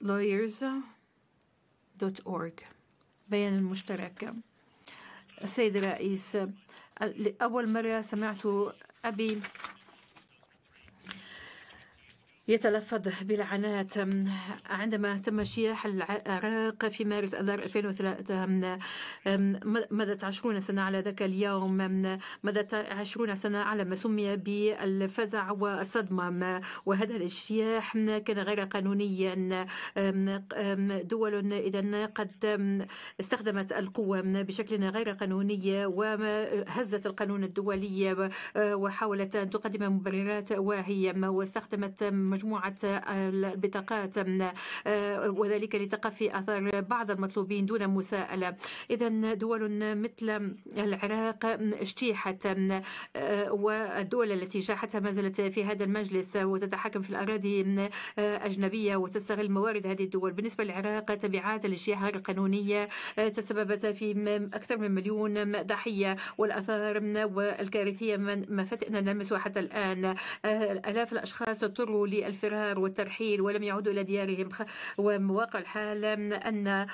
lawyers.org بيان المشترك السيد الرئيس لأول مرة سمعت أبي يتلفظ بالعنات عندما تم اجتياح العراق في مارس اذار 2003 مضت 20 سنه على ذاك اليوم مضت 20 سنه على ما سمي بالفزع والصدمه وهذا الاجتياح كان غير قانونيا دول اذا قد استخدمت القوه بشكل غير قانوني وهزت القانون الدولي أه، وحاولت ان تقدم مبررات واهيه واستخدمت مجموعة آه، البطاقات آه، وذلك لتقفي أثار بعض المطلوبين دون مساءلة إذا دول مثل العراق اجتيحت آه، والدول التي جاحتها ما زالت في هذا المجلس وتتحكم في الأراضي أجنبية وتستغل موارد هذه الدول بالنسبة للعراق تبعات الاجتياح غير القانونية تسببت في أكثر من مليون ضحية والآثار والكارثية ما فتئنا نلمسها حتى الآن آلاف الأشخاص اضطروا الفرار والترحيل ولم يعودوا إلى ديارهم وواقع الحال أنه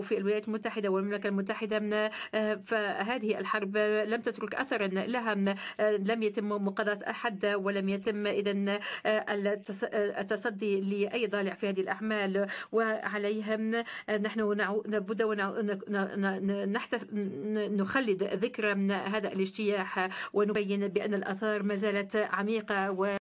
في الولايات المتحدة والمملكة المتحدة فهذه الحرب لم تترك أثرا لها لم يتم مقاضاة أحد ولم يتم إذا التصدي لأي ضالع في هذه الأعمال وعليهم نحن نبدأ نخلد ذكرى هذا الاجتياح ونبين بأن الآثار ما زالت عميقة و